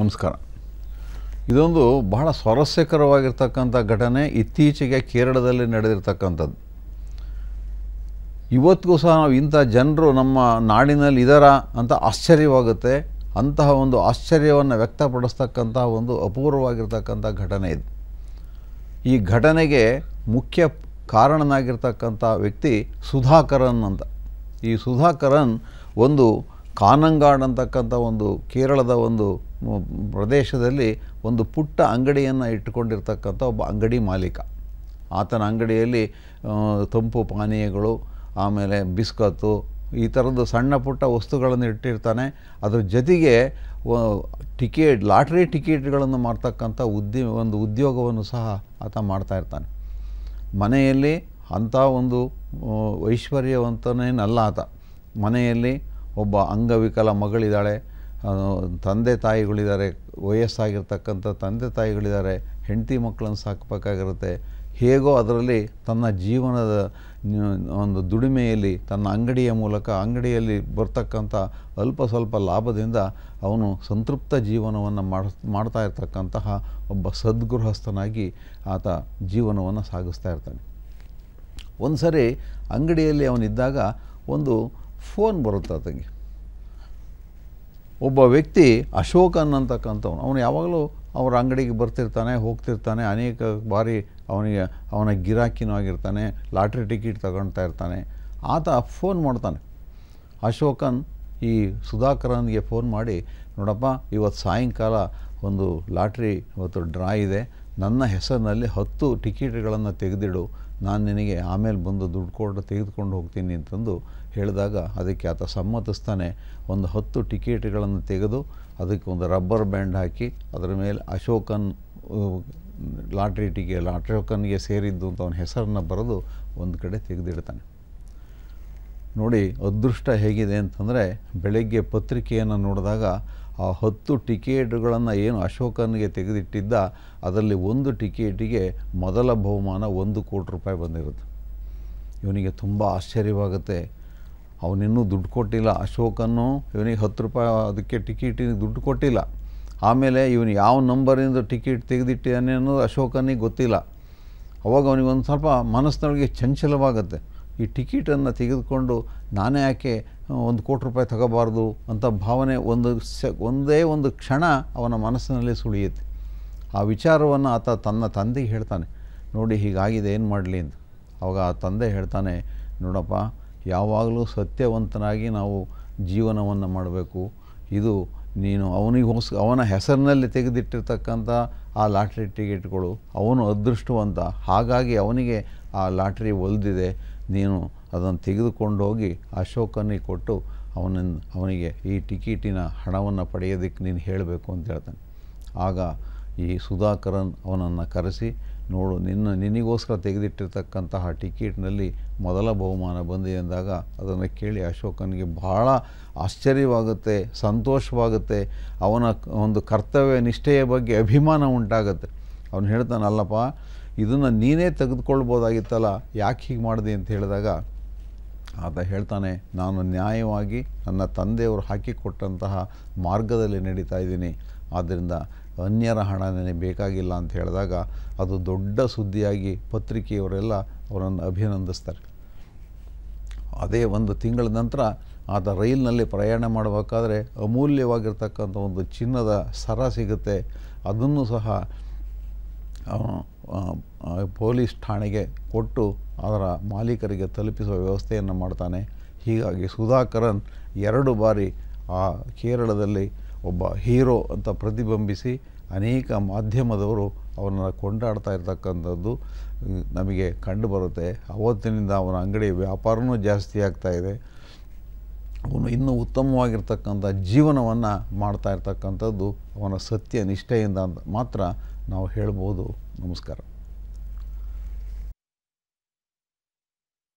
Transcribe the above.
ನಮಸ್ಕಾರ ಇದೊಂದು ಬಹಳ ಸ್ವಾರಸ್ಯಕರವಾಗಿರ್ತಕ್ಕಂಥ ಘಟನೆ ಇತ್ತೀಚೆಗೆ ಕೇರಳದಲ್ಲಿ ನಡೆದಿರ್ತಕ್ಕಂಥದ್ದು ಇವತ್ತಿಗೂ ಸಹ ನಾವು ಇಂಥ ಜನರು ನಮ್ಮ ನಾಡಿನಲ್ಲಿ ಇದರ ಅಂತ ಆಶ್ಚರ್ಯವಾಗುತ್ತೆ ಅಂತಹ ಒಂದು ಆಶ್ಚರ್ಯವನ್ನು ವ್ಯಕ್ತಪಡಿಸ್ತಕ್ಕಂತಹ ಒಂದು ಅಪೂರ್ವವಾಗಿರ್ತಕ್ಕಂಥ ಘಟನೆ ಇದು ಈ ಘಟನೆಗೆ ಮುಖ್ಯ ಕಾರಣನಾಗಿರ್ತಕ್ಕಂಥ ವ್ಯಕ್ತಿ ಸುಧಾಕರನ್ ಅಂತ ಈ ಸುಧಾಕರನ್ ಒಂದು ಕಾನಂಗಾಡ್ ಅಂತಕ್ಕಂಥ ಒಂದು ಕೇರಳದ ಒಂದು ಪ್ರದೇಶದಲ್ಲಿ ಒಂದು ಪುಟ್ಟ ಅಂಗಡಿಯನ್ನು ಇಟ್ಟುಕೊಂಡಿರ್ತಕ್ಕಂಥ ಒಬ್ಬ ಅಂಗಡಿ ಮಾಲೀಕ ಆತನ ಅಂಗಡಿಯಲ್ಲಿ ತಂಪು ಪಾನೀಯಗಳು ಆಮೇಲೆ ಬಿಸ್ಕತ್ತು ಈ ಥರದ್ದು ಸಣ್ಣ ಪುಟ್ಟ ವಸ್ತುಗಳನ್ನು ಇಟ್ಟಿರ್ತಾನೆ ಅದರ ಜೊತೆಗೆ ಟಿಕೆಟ್ ಲಾಟ್ರಿ ಟಿಕೆಟ್ಗಳನ್ನು ಮಾಡ್ತಕ್ಕಂಥ ಉದ್ಯ ಒಂದು ಉದ್ಯೋಗವನ್ನು ಸಹ ಆತ ಮಾಡ್ತಾಯಿರ್ತಾನೆ ಮನೆಯಲ್ಲಿ ಅಂಥ ಒಂದು ಐಶ್ವರ್ಯವಂತನೇನಲ್ಲ ಆತ ಮನೆಯಲ್ಲಿ ಒಬ್ಬ ಅಂಗವಿಕಲ ಮಗಳಿದ್ದಾಳೆ ತಂದೆ ತಾಯಿಗಳಿದ್ದಾರೆ ವಯಸ್ಸಾಗಿರ್ತಕ್ಕಂಥ ತಂದೆ ತಾಯಿಗಳಿದ್ದಾರೆ ಹೆಂಡತಿ ಮಕ್ಕಳನ್ನು ಸಾಕಬೇಕಾಗಿರುತ್ತೆ ಹೇಗೋ ಅದರಲ್ಲಿ ತನ್ನ ಜೀವನದ ಒಂದು ದುಡಿಮೆಯಲ್ಲಿ ತನ್ನ ಅಂಗಡಿಯ ಮೂಲಕ ಅಂಗಡಿಯಲ್ಲಿ ಬರ್ತಕ್ಕಂಥ ಅಲ್ಪ ಸ್ವಲ್ಪ ಲಾಭದಿಂದ ಅವನು ಸಂತೃಪ್ತ ಜೀವನವನ್ನು ಮಾಡ್ತಾ ಇರ್ತಕ್ಕಂತಹ ಒಬ್ಬ ಸದ್ಗೃಹಸ್ಥನಾಗಿ ಆತ ಜೀವನವನ್ನು ಸಾಗಿಸ್ತಾ ಇರ್ತಾನೆ ಒಂದು ಸರಿ ಅಂಗಡಿಯಲ್ಲಿ ಅವನಿದ್ದಾಗ ಒಂದು ಫೋನ್ ಬರುತ್ತೆ ಆತಂಗೆ ಒಬ್ಬ ವ್ಯಕ್ತಿ ಅಶೋಕನ್ ಅಂತಕ್ಕಂಥವನು ಅವನು ಯಾವಾಗಲೂ ಅವರ ಅಂಗಡಿಗೆ ಬರ್ತಿರ್ತಾನೆ ಹೋಗ್ತಿರ್ತಾನೆ ಅನೇಕ ಬಾರಿ ಅವನಿಗೆ ಅವನ ಗಿರಾಕಿನೂ ಆಗಿರ್ತಾನೆ ಲಾಟ್ರಿ ಟಿಕೆಟ್ ತಗೊಳ್ತಾ ಇರ್ತಾನೆ ಆತ ಫೋನ್ ಮಾಡ್ತಾನೆ ಅಶೋಕನ್ ಈ ಸುಧಾಕರನ್ಗೆ ಫೋನ್ ಮಾಡಿ ನೋಡಪ್ಪ ಇವತ್ತು ಸಾಯಂಕಾಲ ಒಂದು ಲಾಟ್ರಿ ಇವತ್ತು ಡ್ರಾ ಇದೆ ನನ್ನ ಹೆಸರಿನಲ್ಲಿ ಹತ್ತು ಟಿಕೆಟ್ಗಳನ್ನು ತೆಗೆದಿಡು ನಾನು ನಿನಗೆ ಆಮೇಲೆ ಬಂದು ದುಡ್ಡು ಕೊಟ್ಟು ತೆಗೆದುಕೊಂಡು ಹೋಗ್ತೀನಿ ಅಂತಂದು ಹೇಳಿದಾಗ ಅದಕ್ಕೆ ಆತ ಸಮ್ಮತಿಸ್ತಾನೆ ಒಂದು ಹತ್ತು ಟಿಕೆಟ್ಗಳನ್ನು ತೆಗೆದು ಅದಕ್ಕೆ ಒಂದು ರಬ್ಬರ್ ಬ್ಯಾಂಡ್ ಹಾಕಿ ಅದರ ಮೇಲೆ ಅಶೋಕನ್ ಲಾಟ್ರಿ ಲಾಟ್ರಿ ಅಶೋಕನ್ಗೆ ಸೇರಿದ್ದು ಅಂತ ಅವನ ಹೆಸರನ್ನು ಬರೆದು ಒಂದು ಕಡೆ ತೆಗೆದಿಡ್ತಾನೆ ನೋಡಿ ಅದೃಷ್ಟ ಹೇಗಿದೆ ಅಂತಂದರೆ ಬೆಳಗ್ಗೆ ಪತ್ರಿಕೆಯನ್ನು ನೋಡಿದಾಗ ಆ ಹತ್ತು ಟಿಕೆಟ್ಗಳನ್ನು ಏನು ಅಶೋಕನಿಗೆ ತೆಗೆದಿಟ್ಟಿದ್ದ ಅದರಲ್ಲಿ ಒಂದು ಟಿಕೆಟಿಗೆ ಮೊದಲ ಬಹುಮಾನ ಒಂದು ಕೋಟಿ ರೂಪಾಯಿ ಬಂದಿರುತ್ತೆ ಇವನಿಗೆ ತುಂಬ ಆಶ್ಚರ್ಯವಾಗುತ್ತೆ ಅವನಿನ್ನೂ ದುಡ್ಡು ಕೊಟ್ಟಿಲ್ಲ ಅಶೋಕನು ಇವನಿಗೆ ಹತ್ತು ರೂಪಾಯಿ ಅದಕ್ಕೆ ಟಿಕೆಟಿಗೆ ದುಡ್ಡು ಕೊಟ್ಟಿಲ್ಲ ಆಮೇಲೆ ಇವನು ಯಾವ ನಂಬರಿಂದ ಟಿಕೆಟ್ ತೆಗೆದಿಟ್ಟಿದ್ದಾನೆ ಅನ್ನೋದು ಅಶೋಕನಿಗೆ ಗೊತ್ತಿಲ್ಲ ಅವಾಗ ಅವನಿಗೆ ಒಂದು ಸ್ವಲ್ಪ ಮನಸ್ಸಿನೊಳಗೆ ಚಂಚಲವಾಗುತ್ತೆ ಈ ಟಿಕೆಟನ್ನು ತೆಗೆದುಕೊಂಡು ನಾನೇ ಯಾಕೆ ಒಂದು ಕೋಟಿ ರೂಪಾಯಿ ತಗೋಬಾರ್ದು ಅಂತ ಭಾವನೆ ಒಂದು ಸ ಒಂದೇ ಒಂದು ಕ್ಷಣ ಅವನ ಮನಸ್ಸಿನಲ್ಲಿ ಸುಳಿಯುತ್ತೆ ಆ ವಿಚಾರವನ್ನು ಆತ ತನ್ನ ತಂದೆಗೆ ಹೇಳ್ತಾನೆ ನೋಡಿ ಹೀಗಾಗಿದೆ ಏನು ಮಾಡಲಿ ಅಂತ ಅವಾಗ ಆ ತಂದೆ ಹೇಳ್ತಾನೆ ನೋಡಪ್ಪ ಯಾವಾಗಲೂ ಸತ್ಯವಂತನಾಗಿ ನಾವು ಜೀವನವನ್ನು ಮಾಡಬೇಕು ಇದು ನೀನು ಅವನಿಗೋಸ್ ಅವನ ಹೆಸರಿನಲ್ಲಿ ತೆಗೆದಿಟ್ಟಿರ್ತಕ್ಕಂಥ ಆ ಲಾಟ್ರಿ ಟಿಕೆಟ್ಗಳು ಅವನು ಅದೃಷ್ಟವಂತ ಹಾಗಾಗಿ ಅವನಿಗೆ ಆ ಲಾಟ್ರಿ ಒಲಿದಿದೆ ನೀನು ಅದನ್ನು ತೆಗೆದುಕೊಂಡು ಹೋಗಿ ಅಶೋಕನಿಗೆ ಕೊಟ್ಟು ಅವನನ್ನು ಅವನಿಗೆ ಈ ಟಿಕೀಟಿನ ಹಣವನ್ನು ಪಡೆಯೋದಕ್ಕೆ ನೀನು ಹೇಳಬೇಕು ಅಂತ ಹೇಳ್ತಾನೆ ಆಗ ಈ ಸುಧಾಕರನ್ ಅವನನ್ನು ಕರೆಸಿ ನೋಡು ನಿನ್ನ ನಿನಗೋಸ್ಕರ ತೆಗೆದಿಟ್ಟಿರ್ತಕ್ಕಂತಹ ಟಿಕೆಟ್ನಲ್ಲಿ ಮೊದಲ ಬಹುಮಾನ ಬಂದಿದೆ ಅಂದಾಗ ಅದನ್ನು ಕೇಳಿ ಅಶೋಕನಿಗೆ ಬಹಳ ಆಶ್ಚರ್ಯವಾಗುತ್ತೆ ಸಂತೋಷವಾಗುತ್ತೆ ಅವನ ಒಂದು ಕರ್ತವ್ಯ ನಿಷ್ಠೆಯ ಬಗ್ಗೆ ಅಭಿಮಾನ ಉಂಟಾಗುತ್ತೆ ಅವನು ಹೇಳ್ತಾನಲ್ಲಪ್ಪ ಇದನ್ನು ನೀನೇ ತೆಗೆದುಕೊಳ್ಬೋದಾಗಿತ್ತಲ್ಲ ಯಾಕೆ ಹೀಗೆ ಮಾಡಿದೆ ಅಂತ ಹೇಳಿದಾಗ ಆತ ಹೇಳ್ತಾನೆ ನಾನು ನ್ಯಾಯವಾಗಿ ನನ್ನ ತಂದೆಯವರು ಹಾಕಿಕೊಟ್ಟಂತಹ ಮಾರ್ಗದಲ್ಲಿ ನಡೀತಾ ಇದ್ದೀನಿ ಆದ್ದರಿಂದ ಅನ್ಯರ ಹಣ ನನಗೆ ಬೇಕಾಗಿಲ್ಲ ಅಂತ ಹೇಳಿದಾಗ ಅದು ದೊಡ್ಡ ಸುದ್ದಿಯಾಗಿ ಪತ್ರಿಕೆಯವರೆಲ್ಲ ಅವರನ್ನು ಅಭಿನಂದಿಸ್ತಾರೆ ಅದೇ ಒಂದು ತಿಂಗಳ ನಂತರ ಆತ ರೈಲಿನಲ್ಲಿ ಪ್ರಯಾಣ ಮಾಡಬೇಕಾದ್ರೆ ಅಮೂಲ್ಯವಾಗಿರ್ತಕ್ಕಂಥ ಒಂದು ಚಿನ್ನದ ಸರ ಸಿಗುತ್ತೆ ಅದನ್ನು ಸಹ ಪೊಲೀಸ್ ಠಾಣೆಗೆ ಕೊಟ್ಟು ಅದರ ಮಾಲೀಕರಿಗೆ ತಲುಪಿಸುವ ವ್ಯವಸ್ಥೆಯನ್ನು ಮಾಡ್ತಾನೆ ಹೀಗಾಗಿ ಸುಧಾಕರನ್ ಎರಡು ಬಾರಿ ಆ ಕೇರಳದಲ್ಲಿ ಒಬ್ಬ ಹೀರೋ ಅಂತ ಪ್ರತಿಬಿಂಬಿಸಿ ಅನೇಕ ಮಾಧ್ಯಮದವರು ಅವನನ್ನು ಕೊಂಡಾಡ್ತಾ ಇರತಕ್ಕಂಥದ್ದು ನಮಗೆ ಕಂಡುಬರುತ್ತೆ ಅವತ್ತಿನಿಂದ ಅವನ ಅಂಗಡಿ ವ್ಯಾಪಾರವೂ ಜಾಸ್ತಿ ಆಗ್ತಾಯಿದೆ ಅವನು ಇನ್ನೂ ಉತ್ತಮವಾಗಿರ್ತಕ್ಕಂಥ ಜೀವನವನ್ನು ಮಾಡ್ತಾ ಇರ್ತಕ್ಕಂಥದ್ದು ಅವನ ಸತ್ಯ ನಿಷ್ಠೆಯಿಂದ ಅಂತ ಮಾತ್ರ ನಾವು ಹೇಳ್ಬೋದು ನಮಸ್ಕಾರ